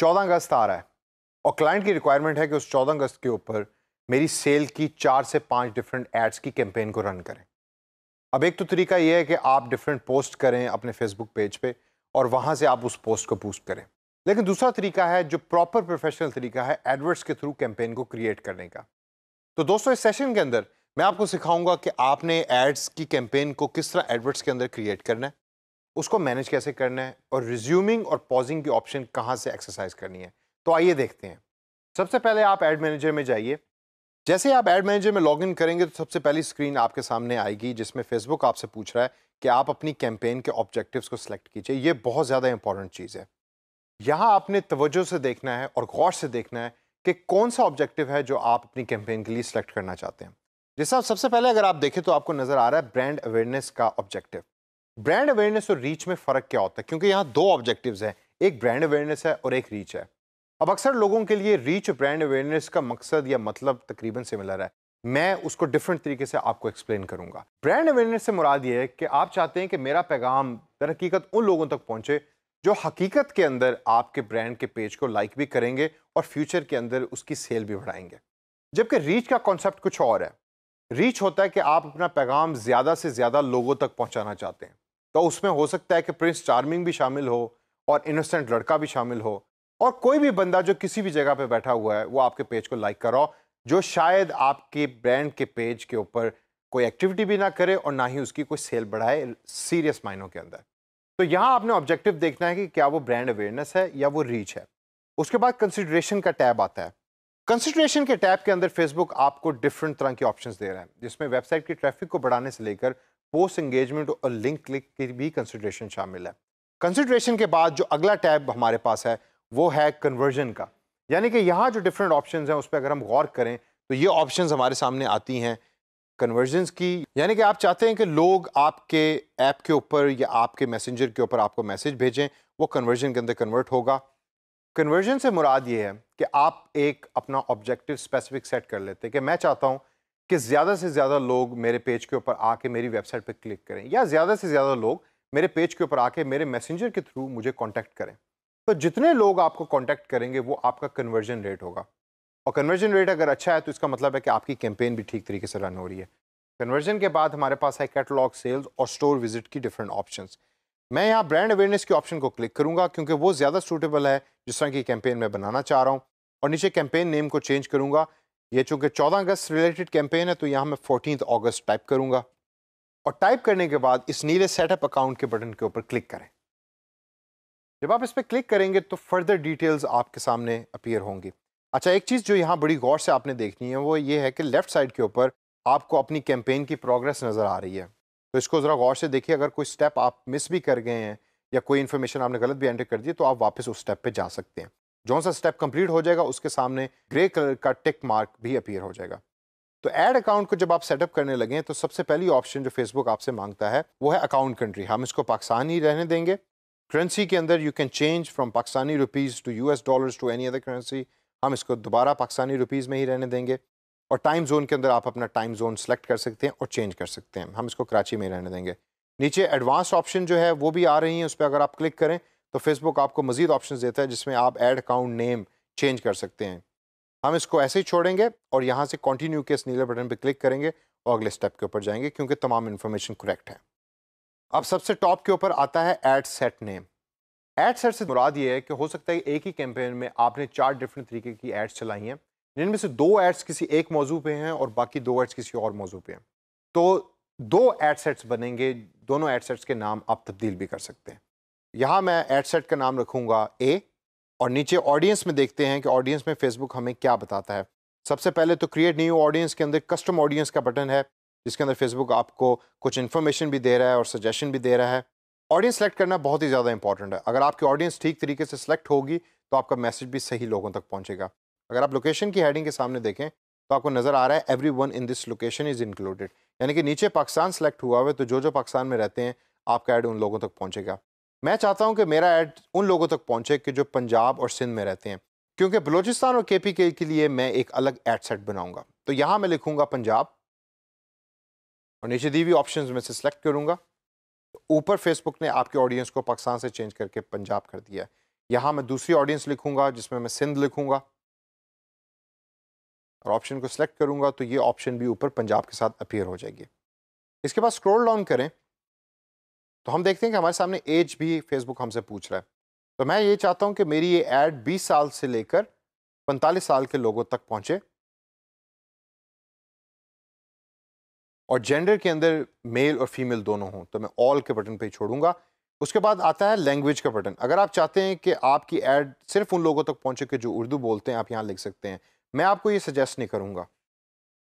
चौदह अगस्त आ रहा है और क्लाइंट की रिक्वायरमेंट है कि उस चौदह अगस्त के ऊपर मेरी सेल की चार से पाँच डिफरेंट एड्स की कैंपेन को रन करें अब एक तो तरीका यह है कि आप डिफरेंट पोस्ट करें अपने फेसबुक पेज पे और वहाँ से आप उस पोस्ट को पोस्ट करें लेकिन दूसरा तरीका है जो प्रॉपर प्रोफेशनल तरीका है एडवर्ट्स के थ्रू कैंपेन को क्रिएट करने का तो दोस्तों इस सेशन के अंदर मैं आपको सिखाऊंगा कि आपने एड्स की कैंपेन को किस तरह एडवर्ट्स के अंदर क्रिएट करना है उसको मैनेज कैसे करना है और रिज्यूमिंग और पॉजिंग की ऑप्शन कहाँ से एक्सरसाइज करनी है तो आइए देखते हैं सबसे पहले आप एड मैनेजर में जाइए जैसे आप एड मैनेजर में लॉगिन करेंगे तो सबसे पहली स्क्रीन आपके सामने आएगी जिसमें फेसबुक आपसे पूछ रहा है कि आप अपनी कैंपेन के ऑब्जेक्टिव्स को सिलेक्ट कीजिए ये बहुत ज़्यादा इंपॉर्टेंट चीज़ है यहाँ आपने तवज्जो से देखना है और गौर से देखना है कि कौन सा ऑब्जेक्टिव है जो आप अपनी कैंपेन के लिए सिलेक्ट करना चाहते हैं जैसा सबसे पहले अगर आप देखें तो आपको नज़र आ रहा है ब्रांड अवेयरनेस का ऑब्जेक्टिव ब्रांड अवेयरनेस और रीच में फ़र्क क्या होता है क्योंकि यहाँ दो ऑब्जेक्टिव्स हैं एक ब्रांड अवेयरनेस है और एक रीच है अब अक्सर लोगों के लिए रीच ब्रांड अवेयरनेस का मकसद या मतलब तकरीबन सिमिलर है मैं उसको डिफरेंट तरीके से आपको एक्सप्लेन करूंगा ब्रांड अवेयरनेस से मुराद ये है कि आप चाहते हैं कि मेरा पैगाम दर हकीकत उन लोगों तक पहुंचे जो हकीकत के अंदर आपके ब्रांड के पेज को लाइक भी करेंगे और फ्यूचर के अंदर उसकी सेल भी बढ़ाएंगे जबकि रीच का कॉन्सेप्ट कुछ और है रीच होता है कि आप अपना पैगाम ज़्यादा से ज़्यादा लोगों तक पहुँचाना चाहते हैं तो उसमें हो सकता है कि प्रिंस चार्मिंग भी शामिल हो और इनोसेंट लड़का भी शामिल हो और कोई भी बंदा जो किसी भी जगह पे बैठा हुआ है वो आपके पेज को लाइक कराओ जो शायद आपके ब्रांड के पेज के ऊपर कोई एक्टिविटी भी ना करे और ना ही उसकी कोई सेल बढ़ाए सीरियस मायनों के अंदर तो यहाँ आपने ऑब्जेक्टिव देखना है कि क्या वो ब्रांड अवेयरनेस है या वो रीच है उसके बाद कंसिड्रेशन का टैब आता है कंसिड्रेशन के टैब के अंदर फेसबुक आपको डिफरेंट तरह के ऑप्शन दे रहा है जिसमें वेबसाइट की ट्रैफिक को बढ़ाने से लेकर पोस्ट एंगेजमेंट और लिंक क्लिक की भी कंसिड्रेशन शामिल है कंसिड्रेशन के बाद जो अगला टैब हमारे पास है वो है कन्वर्जन का यानी कि यहाँ जो डिफरेंट ऑप्शन हैं उस पर अगर हम गौर करें तो ये ऑप्शन हमारे सामने आती हैं कन्वर्जन की यानी कि आप चाहते हैं कि लोग आपके ऐप के ऊपर या आपके मैसेंजर के ऊपर आपको मैसेज भेजें वो कन्वर्जन के अंदर कन्वर्ट होगा कन्वर्जन से मुराद ये है कि आप एक अपना ऑब्जेक्टिव स्पेसिफिक सेट कर लेते हैं कि मैं चाहता हूँ कि ज़्यादा से ज़्यादा लोग मेरे पेज के ऊपर आके मेरी वेबसाइट पर क्लिक करें या ज़्यादा से ज़्यादा लोग मेरे पेज के ऊपर आके मेरे मैसेंजर के थ्रू मुझे कॉन्टैक्ट करें तो जितने लोग आपको कॉन्टैक्ट करेंगे वो आपका कन्वर्जन रेट होगा और कन्वर्जन रेट अगर अच्छा है तो इसका मतलब है कि आपकी कैंपेन भी ठीक तरीके से रन हो रही है कन्वर्जन के बाद हमारे पास है कैटलॉग सेल्स और स्टोर विजिट की डिफरेंट ऑप्शंस मैं यहाँ ब्रांड अवेयरनेस के ऑप्शन को क्लिक करूँगा क्योंकि वो ज़्यादा सूटेबल है जिस तरह की कैंपेन मैं बनाना चाह रहा हूँ और नीचे कैंपेन नेम को चेंज करूँगा ये चूँकि चौदह अगस्त रिलेटेड कैंपेन है तो यहाँ मैं फोर्टीन अगस्त टाइप करूँगा और टाइप करने के बाद इस नीले सेटअप अकाउंट के बटन के ऊपर क्लिक करें जब आप इस पर क्लिक करेंगे तो फर्दर डिटेल्स आपके सामने अपीयर होंगी अच्छा एक चीज़ जो यहाँ बड़ी गौर से आपने देखनी है वो ये है कि लेफ़्ट साइड के ऊपर आपको अपनी कैंपेन की प्रोग्रेस नज़र आ रही है तो इसको ज़रा गौर से देखिए अगर कोई स्टेप आप मिस भी कर गए हैं या कोई इन्फॉर्मेशन आपने गलत भी एंटर कर दी तो आप वापस उस स्टेप पर जा सकते हैं जौन सा स्टेप कंप्लीट हो जाएगा उसके सामने ग्रे कलर का टिक मार्क भी अपीयर हो जाएगा तो एड अकाउंट को जब आप सेटअप करने लगे तो सबसे पहली ऑप्शन जो फेसबुक आपसे मांगता है वो है अकाउंट कंट्री हम इसको पाकिस्तान ही रहने देंगे करेंसी के अंदर you can change from Pakistani rupees to US dollar to any other currency हम इसको दोबारा पाकिस्तानी रुपीज़ में ही रहने देंगे और टाइम जोन के अंदर आप अपना टाइम जोन सेलेक्ट कर सकते हैं और चेंज कर सकते हैं हम इसको कराची में रहने देंगे नीचे एडवांस ऑप्शन जो है वो भी आ रही है उस पर अगर आप क्लिक करें तो फेसबुक आपको मज़ीद ऑप्शन देता है जिसमें आप एड अकाउंट नेम चेंज कर सकते हैं हम इसको ऐसे ही छोड़ेंगे और यहाँ से कंटिन्यू के इस नीले बटन पर क्लिक करेंगे और अगले स्टेप के ऊपर जाएंगे क्योंकि तमाम इन्फॉर्मेशन करेक्ट है अब सबसे टॉप के ऊपर आता है ad set name ad set से मुराद ये है कि हो सकता है एक ही कैंपेन में आपने चार डिफरेंट तरीके की एड्स चलाई हैं जिनमें से दो एड्स किसी एक मौजू पर हैं और बाकी दो एड्स किसी और मौजू पर हैं तो दो एड सेट्स बनेंगे दोनों एड सेट्स के नाम आप तब्दील भी कर सकते हैं यहाँ मैं एड सेट का नाम रखूंगा ए और नीचे ऑडियंस में देखते हैं कि ऑडियंस में फेसबुक हमें क्या बताता है सबसे पहले तो क्रिएट न्यू ऑडियंस के अंदर कस्टम ऑडियंस का बटन है जिसके अंदर फेसबुक आपको कुछ इन्फॉर्मेशन भी दे रहा है और सजेशन भी दे रहा है ऑडियंस सेलेक्ट करना बहुत ही ज़्यादा इंपॉर्टेंट है अगर आपकी ऑडियंस ठीक तरीके से सिलेक्ट होगी तो आपका मैसेज भी सही लोगों तक पहुँचेगा अगर आप लोकेशन की हेडिंग के सामने देखें तो आपको नज़र आ रहा है everyone in this location is included यानी कि नीचे पाकिस्तान सेलेक्ट हुआ हुआ है तो जो जो पाकिस्तान में रहते हैं आपका ऐड उन लोगों तक पहुँचेगा मैं चाहता हूं कि मेरा ऐड उन लोगों तक पहुंचे कि जो पंजाब और सिंध में रहते हैं क्योंकि बलूचिस्तान और के पी के के लिए मैं एक अलग ऐड सेट बनाऊंगा तो यहाँ मैं लिखूंगा पंजाब और नीचे दी हुई ऑप्शन में से सिलेक्ट करूँगा ऊपर फेसबुक ने आपके ऑडियंस को पाकिस्तान से चेंज करके पंजाब कर दिया है यहाँ मैं दूसरी ऑडियंस लिखूंगा जिसमें मैं सिंध लिखूंगा और ऑप्शन को सिलेक्ट करूंगा तो ये ऑप्शन भी ऊपर पंजाब के साथ अपीयर हो जाएगी इसके बाद स्क्रोल डाउन करें तो हम देखते हैं कि हमारे सामने एज भी फेसबुक हमसे पूछ रहा है तो मैं ये चाहता हूँ कि मेरी ये ऐड 20 साल से लेकर 45 साल के लोगों तक पहुँचे और जेंडर के अंदर मेल और फीमेल दोनों हों तो मैं ऑल के बटन पे ही छोड़ूंगा उसके बाद आता है लैंग्वेज का बटन अगर आप चाहते हैं कि आपकी ऐड सिर्फ उन लोगों तक पहुंचे कि जो उर्दू बोलते हैं आप यहाँ लिख सकते हैं मैं आपको ये सजेस्ट नहीं करूँगा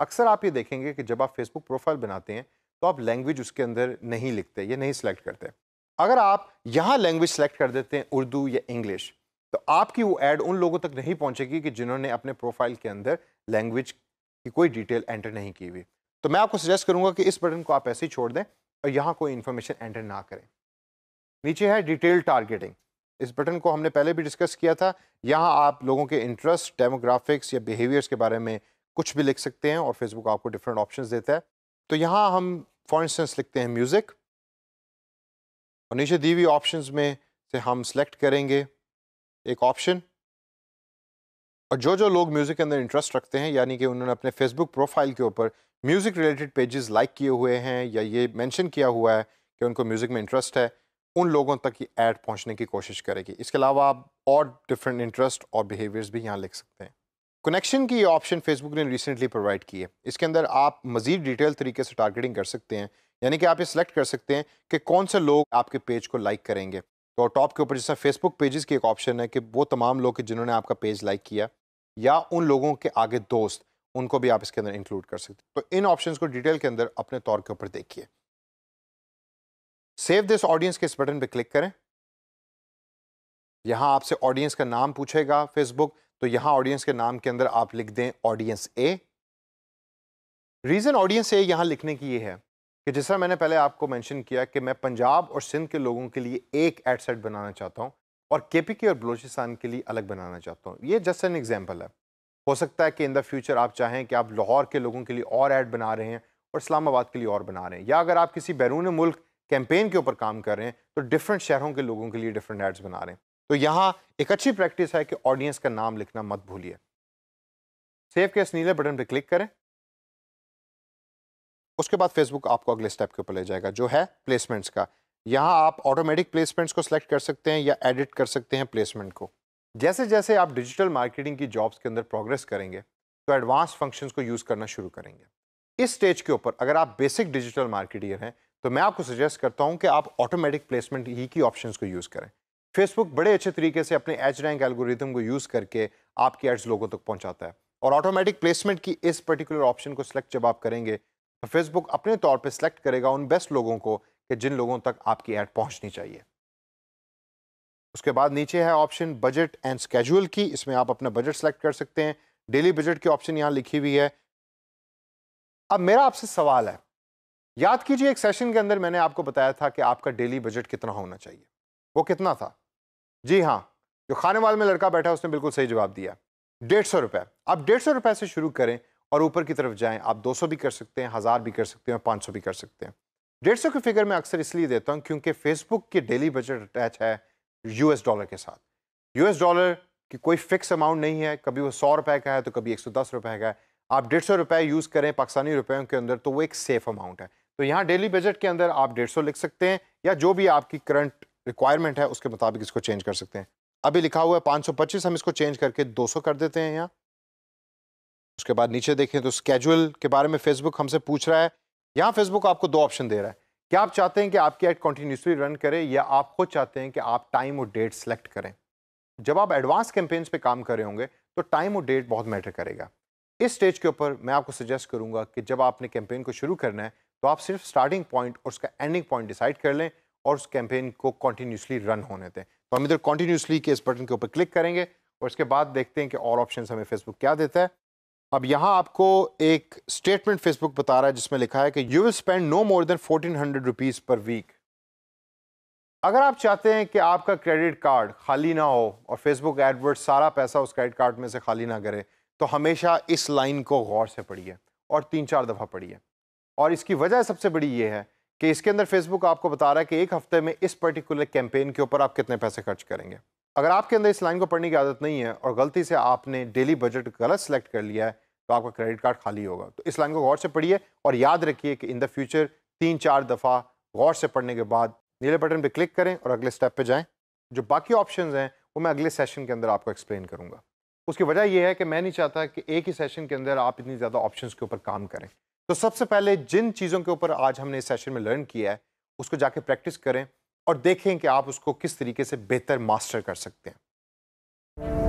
अक्सर आप ये देखेंगे कि जब आप फेसबुक प्रोफाइल बनाते हैं तो आप लैंग्वेज उसके अंदर नहीं लिखते या नहीं सिलेक्ट करते अगर आप यहाँ लैंग्वेज सेलेक्ट कर देते हैं उर्दू या इंग्लिश तो आपकी वो ऐड उन लोगों तक नहीं पहुँचेगी कि जिन्होंने अपने प्रोफाइल के अंदर लैंग्वेज की कोई डिटेल एंटर नहीं की हुई तो मैं आपको सजेस्ट करूँगा कि इस बटन को आप ऐसे ही छोड़ दें और यहाँ कोई इन्फॉर्मेशन एंटर ना करें नीचे है डिटेल टारगेटिंग इस बटन को हमने पहले भी डिस्कस किया था यहाँ आप लोगों के इंटरेस्ट डेमोग्राफिक्स या बिहेवियर्स के बारे में कुछ भी लिख सकते हैं और फेसबुक आपको डिफरेंट ऑप्शंस देता है तो यहाँ हम फॉर इंस्टेंस लिखते हैं म्यूज़िक और नीचे दी हुई ऑप्शन में से हम सेलेक्ट करेंगे एक ऑप्शन और जो जो लोग म्यूज़िक के अंदर इंटरेस्ट रखते हैं यानी कि उन्होंने अपने फेसबुक प्रोफाइल के ऊपर म्यूज़िक रिलेटेड पेजेस लाइक किए हुए हैं या ये मेंशन किया हुआ है कि उनको म्यूज़िक में इंटरेस्ट है उन लोगों तक ये ऐड पहुंचने की कोशिश करेगी इसके अलावा आप और डिफरेंट इंटरेस्ट और बिहेवियर्स भी यहाँ लिख सकते हैं कनेक्शन की ऑप्शन फेसबुक ने रिसेंटली प्रोवाइड की है इसके अंदर आप मज़ीद डिटेल तरीके से टारगेटिंग कर सकते हैं यानी कि आप ये सिलेक्ट कर सकते हैं कि कौन से लोग आपके पेज को लाइक करेंगे तो टॉप के ऊपर जैसा फेसबुक पेजेस की एक ऑप्शन है कि वो तमाम लोग जिन्होंने आपका पेज लाइक किया या उन लोगों के आगे दोस्त उनको भी आप इसके अंदर इंक्लूड कर सकते हैं तो इन ऑप्शन को डिटेल के अंदर अपने तौर के ऊपर देखिए सेव दिस ऑडियंस के इस बटन पर क्लिक करें यहाँ आपसे ऑडियंस का नाम पूछेगा फेसबुक तो यहाँ ऑडियंस के नाम के अंदर आप लिख दें audience A reason audience A यहाँ लिखने की ये है कि जिस तरह मैंने पहले आपको मेंशन किया कि मैं पंजाब और सिंध के लोगों के लिए एक एडसेट सेट बनाना चाहता हूँ और के पी के और बलूचिस्तान के लिए अलग बनाना चाहता हूँ ये जस्ट एन एग्जाम्पल है हो सकता है कि इन द फ्यूचर आप चाहें कि आप लाहौर के लोगों के लिए और ऐड बना रहे हैं और इस्लामाबाद के लिए और बना रहे हैं या अगर आप किसी बैरून मुल्क कैंपेन के ऊपर काम कर रहे हैं तो डिफरेंट शहरों के लोगों के लिए डिफरेंट एड्स बना रहे हैं तो यहां एक अच्छी प्रैक्टिस है कि ऑडियंस का नाम लिखना मत भूलिए सेव के नीले बटन पर क्लिक करें उसके बाद फेसबुक आपको अगले स्टेप के ऊपर ले जाएगा जो है प्लेसमेंट्स का यहां आप ऑटोमेटिक प्लेसमेंट्स को सिलेक्ट कर सकते हैं या एडिट कर सकते हैं प्लेसमेंट को जैसे जैसे आप डिजिटल मार्केटिंग की जॉब्स के अंदर प्रोग्रेस करेंगे तो एडवांस फंक्शंस को यूज़ करना शुरू करेंगे इस स्टेज के ऊपर अगर आप बेसिक डिजिटल मार्केटियर हैं तो मैं आपको सजेस्ट करता हूं कि आप ऑटोमेटिक प्लेसमेंट ही की ऑप्शंस को यूज़ करें फेसबुक बड़े अच्छे तरीके से अपने एच रैंक एल्गोरिथम को यूज़ करके आपके एड्स लोगों तक पहुंचाता है और ऑटोमेटिक प्लेसमेंट की इस पर्टिकुलर ऑप्शन को सिलेक्ट जब आप करेंगे तो फेसबुक अपने तौर पर सिलेक्ट करेगा उन बेस्ट लोगों को कि जिन लोगों तक आपकी ऐड पहुँचनी चाहिए उसके बाद नीचे है ऑप्शन बजट एंड स्केजुअल की इसमें आप अपना बजट सेलेक्ट कर सकते हैं डेली बजट की ऑप्शन यहाँ लिखी हुई है अब मेरा आपसे सवाल है याद कीजिए एक सेशन के अंदर मैंने आपको बताया था कि आपका डेली बजट कितना होना चाहिए वो कितना था जी हाँ जो खाने वाले में लड़का बैठा है उसने बिल्कुल सही जवाब दिया डेढ़ सौ रुपये आप डेढ़ सौ रुपये से शुरू करें और ऊपर की तरफ जाएं आप दो सौ भी कर सकते हैं हज़ार भी कर सकते हैं पाँच सौ भी कर सकते हैं डेढ़ सौ की फिगर मैं अक्सर इसलिए देता हूँ क्योंकि फेसबुक की डेली बजट अटैच है एस डॉलर के साथ एस डॉलर की कोई फिक्स अमाउंट नहीं है कभी वो सौ रुपये का है तो कभी एक सौ दस रुपये का है आप डेढ़ सौ रुपये यूज़ करें पाकिस्तानी रुपयों के अंदर तो वो एक सेफ़ अमाउंट है तो यहाँ डेली बजट के अंदर आप डेढ़ सौ लिख सकते हैं या जो भी आपकी करंट रिक्वायरमेंट है उसके मुताबिक इसको चेंज कर सकते हैं अभी लिखा हुआ है पच्चीस हम इसको चेंज करके सौ कर देते हैं यहाँ उसके बाद नीचे देखें तो स्केजुअल के बारे में फेसबुक हमसे पूछ रहा है यहाँ फेसबुक आपको दो ऑप्शन दे रहा है क्या आप चाहते हैं कि आपकी एड कंटिन्यूसली रन करें या आप खुद चाहते हैं कि आप टाइम और डेट सेलेक्ट करें जब आप एडवांस कैंपेन्स पे काम कर रहे होंगे तो टाइम और डेट बहुत मैटर करेगा इस स्टेज के ऊपर मैं आपको सजेस्ट करूंगा कि जब आपने कैंपेन को शुरू करना है तो आप सिर्फ स्टार्टिंग पॉइंट और उसका एंडिंग पॉइंट डिसाइड कर लें और उस कैंपेन को कॉन्टीन्यूसली रन होने दें तो हम इधर कॉन्टीन्यूसली के इस बटन के ऊपर क्लिक करेंगे और इसके बाद देखते हैं कि और ऑप्शन हमें फेसबुक क्या देता है अब यहाँ आपको एक स्टेटमेंट फेसबुक बता रहा है जिसमें लिखा है कि you will spend no more than fourteen hundred rupees per week अगर आप चाहते हैं कि आपका क्रेडिट कार्ड खाली ना हो और फेसबुक एडवर्ड सारा पैसा उस क्रेडिट कार्ड में से खाली ना करे तो हमेशा इस लाइन को गौर से पढ़िए और तीन चार दफ़ा पढ़िए और इसकी वजह सबसे बड़ी ये है कि इसके अंदर फेसबुक आपको बता रहा है कि एक हफ्ते में इस पर्टिकुलर कैंपेन के ऊपर आप कितने पैसे खर्च करेंगे अगर आपके अंदर इस लाइन को पढ़ने की आदत नहीं है और गलती से आपने डेली बजट गलत सेलेक्ट कर लिया है तो आपका क्रेडिट कार्ड खाली होगा तो इस लाइन को गौर से पढ़िए और याद रखिए कि इन द फ्यूचर तीन चार दफ़ा गौर से पढ़ने के बाद नीले बटन पर क्लिक करें और अगले स्टेप पर जाएँ जो बाकी ऑप्शन हैं वो मैं अगले सेशन के अंदर आपको एक्सप्लेन करूँगा उसकी वजह यह है कि मैं नहीं चाहता कि एक ही सेशन के अंदर आप इतनी ज़्यादा ऑप्शन के ऊपर काम करें तो सबसे पहले जिन चीज़ों के ऊपर आज हमने इस सेशन में लर्न किया है उसको जाके प्रैक्टिस करें और देखें कि आप उसको किस तरीके से बेहतर मास्टर कर सकते हैं